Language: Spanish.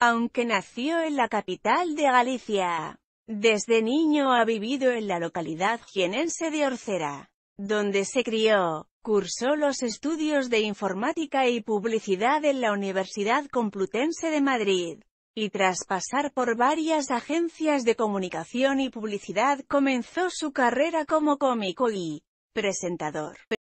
aunque nació en la capital de Galicia. Desde niño ha vivido en la localidad jienense de Orcera, donde se crió. Cursó los estudios de informática y publicidad en la Universidad Complutense de Madrid, y tras pasar por varias agencias de comunicación y publicidad comenzó su carrera como cómico y presentador.